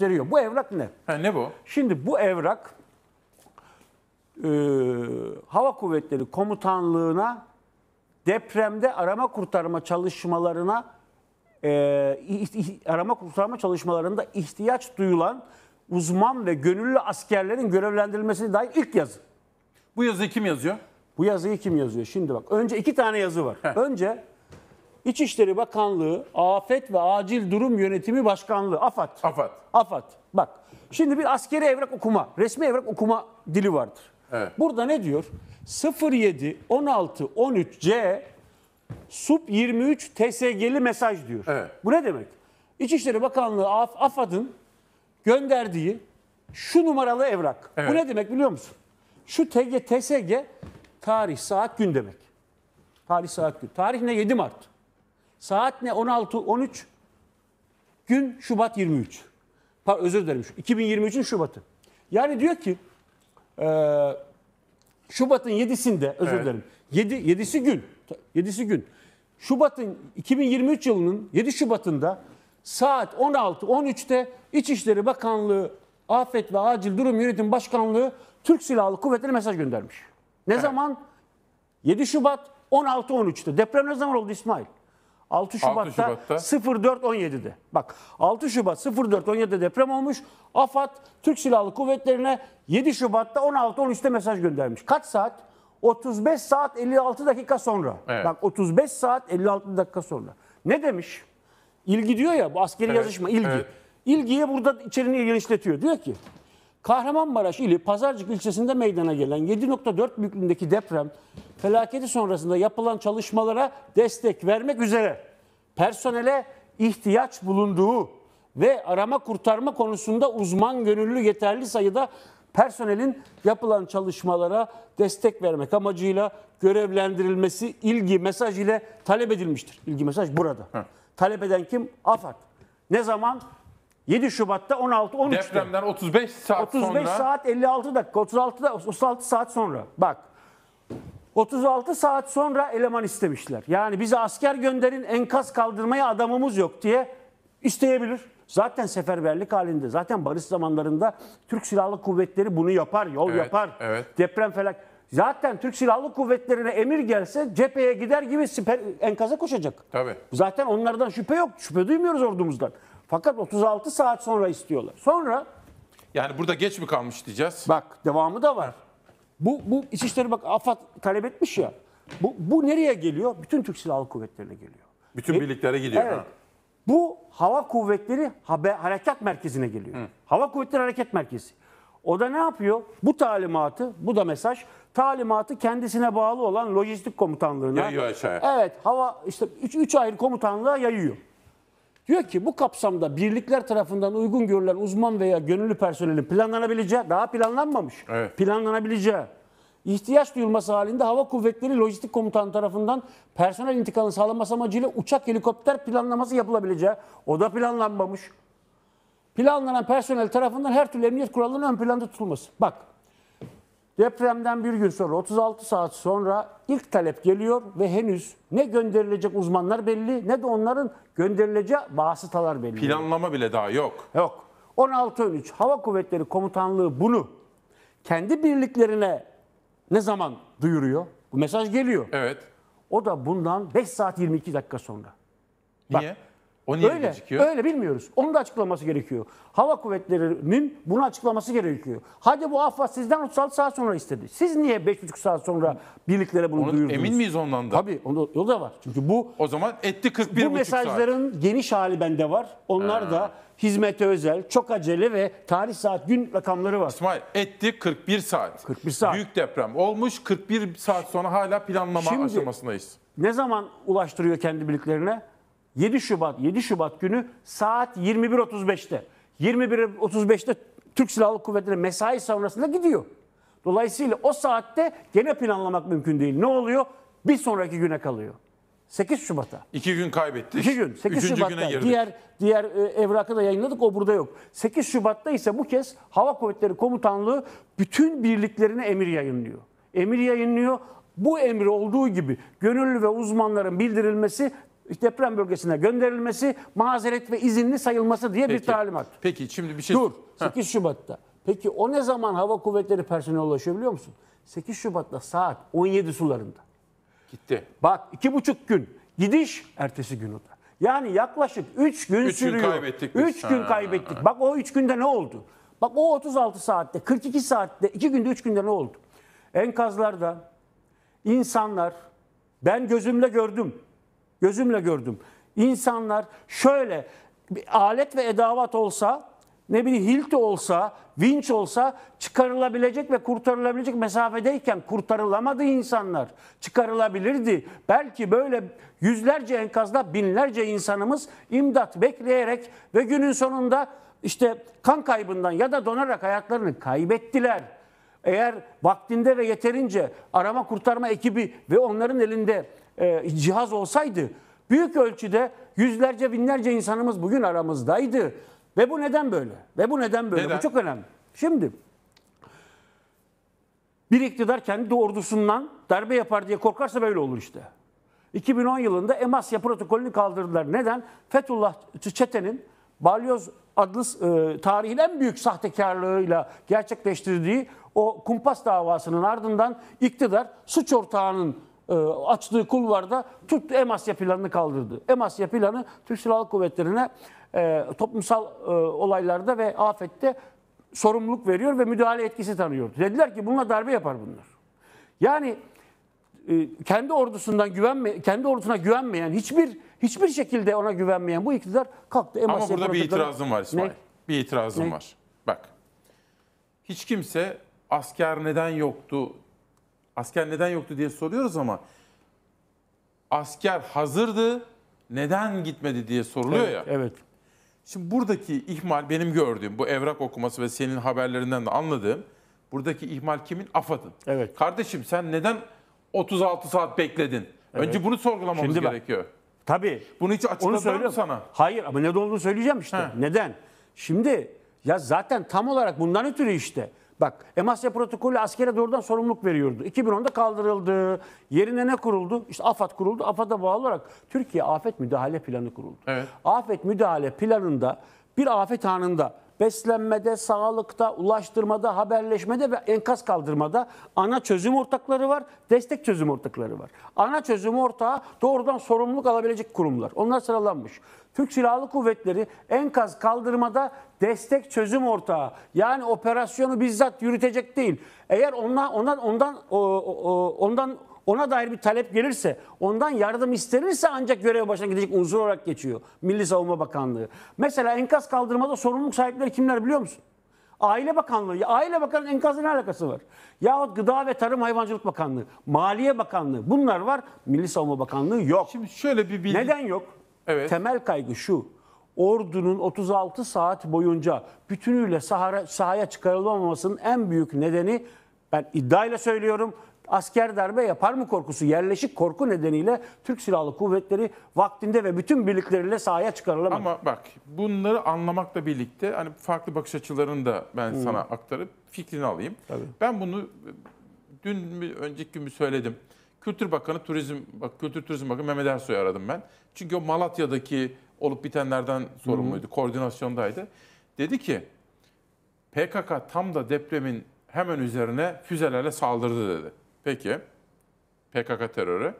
gösteriyor. Bu evrak ne? Ha, ne bu? Şimdi bu evrak e, Hava Kuvvetleri Komutanlığı'na depremde arama kurtarma çalışmalarına e, arama kurtarma çalışmalarında ihtiyaç duyulan uzman ve gönüllü askerlerin görevlendirilmesine dair ilk yazı. Bu yazıyı kim yazıyor? Bu yazıyı kim yazıyor? Şimdi bak önce iki tane yazı var. Heh. Önce İçişleri Bakanlığı Afet ve Acil Durum Yönetimi Başkanlığı AFAD. AFAD. AFAD. Bak şimdi bir askeri evrak okuma, resmi evrak okuma dili vardır. Evet. Burada ne diyor? 07 16 13 C sub 23 TSG'li mesaj diyor. Evet. Bu ne demek? İçişleri Bakanlığı Af AFAD'ın gönderdiği şu numaralı evrak. Evet. Bu ne demek biliyor musun? Şu TG, TSG tarih, saat, gün demek. Tarih, saat, gün. Tarih ne? 7 Mart. Saat ne? 16, 13. Gün Şubat 23. Par özür dilerim. 2023'ün Şubat'ı. Yani diyor ki e, Şubat'ın 7'sinde özür evet. dilerim. 7 7'si gün. 7'si gün. Şubat'ın 2023 yılının 7 Şubat'ında saat 16 13'te İçişleri Bakanlığı Afet ve Acil Durum Yönetim Başkanlığı Türk Silahlı Kuvvetleri mesaj göndermiş. Ne evet. zaman? 7 Şubat 16 13'te Deprem ne zaman oldu İsmail? 6 Şubat'ta, 6 04.17'de. Bak 6 Şubat 04.17'de deprem olmuş. AFAD Türk Silahlı Kuvvetleri'ne 7 Şubat'ta 16.13'te mesaj göndermiş. Kaç saat? 35 saat 56 dakika sonra. Evet. Bak 35 saat 56 dakika sonra. Ne demiş? İlgi diyor ya bu askeri evet. yazışma ilgi. Evet. İlgiye burada içeriğini genişletiyor. Diyor ki Kahramanmaraş ili Pazarcık ilçesinde meydana gelen 7.4 büyüklüğündeki deprem felaketi sonrasında yapılan çalışmalara destek vermek üzere personele ihtiyaç bulunduğu ve arama kurtarma konusunda uzman gönüllü yeterli sayıda personelin yapılan çalışmalara destek vermek amacıyla görevlendirilmesi ilgi mesaj ile talep edilmiştir. İlgi mesaj burada. Hı. Talep eden kim? AFAD. Ne zaman? 7 Şubat'ta 16 13'te. Depremden 35 saat 35 sonra. 35 saat 56 dakika 36 da 36 saat sonra. Bak. 36 saat sonra eleman istemişler. Yani bize asker gönderin enkaz kaldırmaya adamımız yok diye isteyebilir. Zaten seferberlik halinde, zaten barış zamanlarında Türk Silahlı Kuvvetleri bunu yapar, yol evet, yapar. Evet. Deprem felak. Zaten Türk Silahlı Kuvvetleri'ne emir gelse cepheye gider gibi siper, enkaza koşacak. Tabii. Zaten onlardan şüphe yok. Şüphe duymuyoruz ordumuzdan. Fakat 36 saat sonra istiyorlar. Sonra yani burada geç mi kalmış diyeceğiz. bak devamı da var. Bu, bu İçişleri bak AFAD talep etmiş ya. Bu, bu nereye geliyor? Bütün Türk Silahlı Kuvvetleri'ne geliyor. Bütün E, birliklere gidiyor. Evet. ha. Bu hava kuvvetleri haber, harekat merkezine geliyor. Hava kuvvetleri harekat merkezi. O da ne yapıyor? Bu talimatı, bu da mesaj. Talimatı kendisine bağlı olan lojistik komutanlığına. Yayıyor aşağıya. Evet, hava işte 3 ayrı komutanlığa yayıyor. Diyor ki bu kapsamda birlikler tarafından uygun görülen uzman veya gönüllü personelin planlanabileceği, daha planlanmamış, evet. planlanabileceği, ihtiyaç duyulması halinde Hava Kuvvetleri Lojistik Komutanı tarafından personel intikalını sağlanması amacıyla uçak helikopter planlaması yapılabileceği, o da planlanmamış. Planlanan personel tarafından her türlü emniyet kurallarının ön planda tutulması. Bak Depremden bir gün sonra 36 saat sonra ilk talep geliyor ve henüz ne gönderilecek uzmanlar belli ne de onların gönderileceği vasıtalar belli. Planlama bile daha yok. Yok. 16 13 Hava Kuvvetleri Komutanlığı bunu kendi birliklerine ne zaman duyuruyor? Bu mesaj geliyor. Evet. O da bundan 5 saat 22 dakika sonra. Niye? Bak, o niye öyle, gecikiyor? Öyle bilmiyoruz. Onun da açıklaması gerekiyor. Hava kuvvetlerinin bunu açıklaması gerekiyor. Hadi bu AFAD sizden 36 saat sonra istedi. Siz niye 5,5 saat sonra birliklere bunu Onu, duyurdunuz? Emin miyiz ondan da? Tabii onda, o da var. Çünkü bu o zaman etti 41 Bu mesajların saat. geniş hali bende var. Onlar ha. da hizmete özel, çok acele ve tarih saat gün rakamları var. İsmail etti 41 saat. 41 saat. Büyük deprem olmuş 41 saat sonra hala planlama Şimdi, aşamasındayız. Ne zaman ulaştırıyor kendi birliklerine? 7 Şubat 7 Şubat günü saat 21.35'te 21.35'te Türk Silahlı Kuvvetleri mesai sonrasında gidiyor. Dolayısıyla o saatte gene planlamak mümkün değil. Ne oluyor? Bir sonraki güne kalıyor. 8 Şubat'a. İki gün kaybettik. İki gün. 8 Üçüncü Şubat'ta. Güne diğer diğer e, evrakı da yayınladık. O burada yok. 8 Şubat'ta ise bu kez Hava Kuvvetleri Komutanlığı bütün birliklerine emir yayınlıyor. Emir yayınlıyor. Bu emri olduğu gibi gönüllü ve uzmanların bildirilmesi deprem bölgesine gönderilmesi mazeret ve izinli sayılması diye Peki. bir talimat. Peki şimdi bir şey... Dur 8 Şubat'ta. Peki o ne zaman hava kuvvetleri personeli ulaşabiliyor musun? 8 Şubat'ta saat 17 sularında. Gitti. Bak iki buçuk gün gidiş ertesi gün o da. Yani yaklaşık 3 gün üç sürüyor. 3 gün kaybettik. Üç gün kaybettik. Bak o 3 günde ne oldu? Bak o 36 saatte, 42 saatte, 2 günde 3 günde ne oldu? Enkazlarda insanlar ben gözümle gördüm. Gözümle gördüm. İnsanlar şöyle bir alet ve edavat olsa, ne bileyim hilti olsa, vinç olsa çıkarılabilecek ve kurtarılabilecek mesafedeyken kurtarılamadı insanlar. Çıkarılabilirdi. Belki böyle yüzlerce enkazda binlerce insanımız imdat bekleyerek ve günün sonunda işte kan kaybından ya da donarak hayatlarını kaybettiler. Eğer vaktinde ve yeterince arama kurtarma ekibi ve onların elinde e, cihaz olsaydı büyük ölçüde yüzlerce binlerce insanımız bugün aramızdaydı. Ve bu neden böyle? Ve bu neden böyle? Neden? Bu çok önemli. Şimdi bir iktidar kendi ordusundan darbe yapar diye korkarsa böyle olur işte. 2010 yılında Emasya protokolünü kaldırdılar. Neden? Fethullah çetenin Balyoz adlı e, tarihin en büyük sahtekarlığıyla gerçekleştirdiği o kumpas davasının ardından iktidar suç ortağının e, açtığı kulvarda tuttu Emasya planını kaldırdı. Emasya planı Türk Silahlı Kuvvetleri'ne e, toplumsal e, olaylarda ve afette sorumluluk veriyor ve müdahale etkisi tanıyor. Dediler ki bununla darbe yapar bunlar. Yani kendi ordusundan güvenme, kendi ordusuna güvenmeyen hiçbir hiçbir şekilde ona güvenmeyen bu iktidar kalktı. Ama burada bir itirazım var İsmail. Ne? Bir itirazım ne? var. Bak. Hiç kimse asker neden yoktu Asker neden yoktu diye soruyoruz ama asker hazırdı, neden gitmedi diye soruluyor evet, ya. Evet. Şimdi buradaki ihmal benim gördüğüm, bu evrak okuması ve senin haberlerinden de anladığım, buradaki ihmal kimin? AFAD'ın. Evet. Kardeşim sen neden 36 saat bekledin? Evet. Önce bunu sorgulamamız Şimdi bak, gerekiyor. Tabii. Bunu hiç açıkladılar mı sana? Hayır ama neden olduğunu söyleyeceğim işte. He. Neden? Şimdi ya zaten tam olarak bundan ötürü işte. Bak Emasya protokolü askere doğrudan sorumluluk veriyordu. 2010'da kaldırıldı. Yerine ne kuruldu? İşte AFAD kuruldu. AFAD'a bağlı olarak Türkiye Afet Müdahale Planı kuruldu. Evet. Afet Müdahale Planı'nda bir afet anında beslenmede, sağlıkta, ulaştırmada, haberleşmede ve enkaz kaldırmada ana çözüm ortakları var, destek çözüm ortakları var. Ana çözüm ortağı doğrudan sorumluluk alabilecek kurumlar. Onlar sıralanmış. Türk Silahlı Kuvvetleri enkaz kaldırmada destek çözüm ortağı. Yani operasyonu bizzat yürütecek değil. Eğer onlar ondan ondan ondan ona dair bir talep gelirse, ondan yardım istenirse ancak görev başına gidecek unsur olarak geçiyor. Milli Savunma Bakanlığı. Mesela enkaz kaldırmada sorumluluk sahipleri kimler biliyor musun? Aile Bakanlığı. Ya Aile Bakanı enkazla ne alakası var? Yahut Gıda ve Tarım Hayvancılık Bakanlığı, Maliye Bakanlığı. Bunlar var. Milli Savunma Bakanlığı yok. Şimdi şöyle bir bilgi. Neden yok? Evet. Temel kaygı şu. Ordunun 36 saat boyunca bütünüyle sahara, sahaya çıkarılamamasının en büyük nedeni ben iddiayla söylüyorum asker darbe yapar mı korkusu yerleşik korku nedeniyle Türk Silahlı Kuvvetleri vaktinde ve bütün birlikleriyle sahaya çıkarılamadı. Ama bak bunları anlamakla birlikte hani farklı bakış açılarını da ben hmm. sana aktarıp fikrini alayım. Tabii. Ben bunu dün mü, önceki gün mü söyledim. Kültür Bakanı Turizm bak Kültür Turizm Bakanı Mehmet Ersoy'u aradım ben. Çünkü o Malatya'daki olup bitenlerden sorumluydu. Hmm. Koordinasyondaydı. Dedi ki PKK tam da depremin hemen üzerine füzelerle saldırdı dedi. Peki. PKK terörü.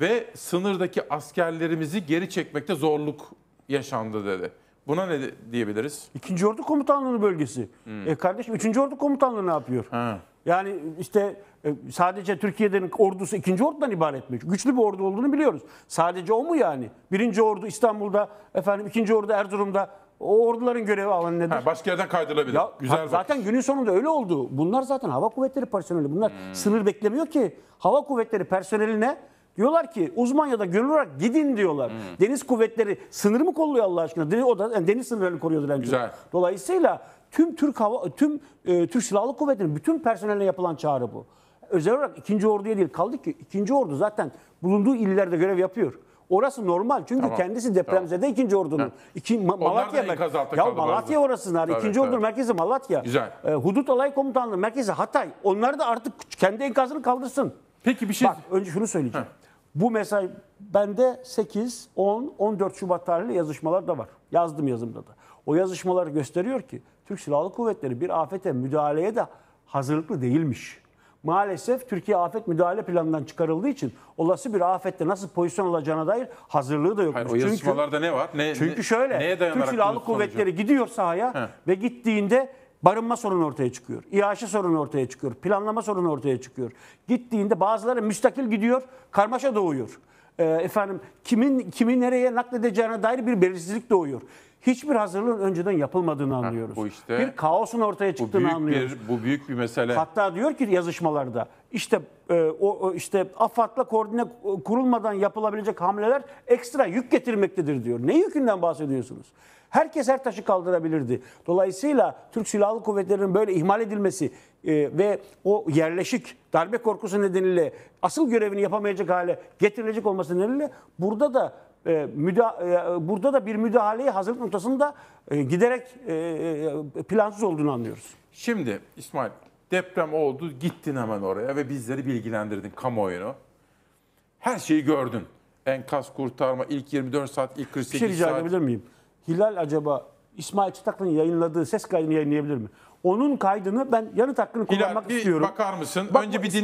Ve sınırdaki askerlerimizi geri çekmekte zorluk yaşandı dedi. Buna ne diyebiliriz? İkinci Ordu komutanlığı bölgesi. Hmm. E kardeşim üçüncü Ordu Komutanlığı ne yapıyor? Ha. Yani işte e, sadece Türkiye'nin ordusu ikinci ordudan ibaret mi? Güçlü bir ordu olduğunu biliyoruz. Sadece o mu yani? Birinci ordu İstanbul'da, efendim ikinci ordu Erzurum'da o orduların görevi alanı nedir? Ha, başka yerden kaydırılabilir. Ya, Güzel ha, zaten günün sonunda öyle oldu. Bunlar zaten hava kuvvetleri personeli. Bunlar hmm. sınır beklemiyor ki. Hava kuvvetleri personeline Diyorlar ki uzman ya da gönüllü olarak gidin diyorlar. Hmm. Deniz kuvvetleri sınır mı kolluyor Allah aşkına? O da yani deniz sınırlarını koruyordur en Güzel. Dolayısıyla tüm Türk hava tüm e, Türk Silahlı Kuvvetleri'nin bütün personeline yapılan çağrı bu. Özel olarak ikinci Ordu'ya değil kaldı ki ikinci Ordu zaten bulunduğu illerde görev yapıyor. Orası normal çünkü tamam. kendisi depremzede tamam. ikinci ordunun. İki, Ma Onlar Malatya ya Malatya orası nerede? İkinci evet. ordunun merkezi Malatya. Güzel. E, Hudut Alay Komutanlığı merkezi Hatay. Onlar da artık kendi enkazını kaldırsın. Peki bir şey. Bak önce şunu söyleyeceğim. Heh. Bu mesaj bende 8, 10, 14 Şubat tarihli yazışmalar da var. Yazdım yazımda da. O yazışmalar gösteriyor ki Türk Silahlı Kuvvetleri bir afete müdahaleye de hazırlıklı değilmiş maalesef Türkiye afet müdahale planından çıkarıldığı için olası bir afette nasıl pozisyon alacağına dair hazırlığı da yok. Hayır, o yarışmalarda ne var? Ne, çünkü şöyle neye Türk Silahlı Kuvvetleri gidiyor sahaya He. ve gittiğinde barınma sorunu ortaya çıkıyor. İAŞ sorunu ortaya çıkıyor. Planlama sorunu ortaya çıkıyor. Gittiğinde bazıları müstakil gidiyor, karmaşa doğuyor. Ee, efendim kimin kimi nereye nakledeceğine dair bir belirsizlik doğuyor hiçbir hazırlığın önceden yapılmadığını anlıyoruz. bu işte- bir kaosun ortaya çıktığını Bu büyük anlıyoruz. bir bu büyük bir mesele. Hatta diyor ki yazışmalarda işte e, o, o işte AFAD'la koordine e, kurulmadan yapılabilecek hamleler ekstra yük getirmektedir diyor. Ne yükünden bahsediyorsunuz? Herkes her taşı kaldırabilirdi. Dolayısıyla Türk Silahlı Kuvvetleri'nin böyle ihmal edilmesi e, ve o yerleşik darbe korkusu nedeniyle asıl görevini yapamayacak hale getirilecek olması nedeniyle burada da e, müda e, burada da bir müdahaleyi hazırlık noktasında e, giderek e, e, plansız olduğunu anlıyoruz. Şimdi İsmail deprem oldu gittin hemen oraya ve bizleri bilgilendirdin kamuoyunu. Her şeyi gördün. Enkaz kurtarma ilk 24 saat ilk 48 saat. Bir şey rica saat. edebilir miyim? Hilal acaba İsmail Çıtaklı'nın yayınladığı ses kaydını yayınlayabilir mi? Onun kaydını ben yanıt hakkını kullanmak Hilal, bir istiyorum. bakar mısın? Bak, Önce bir dinle.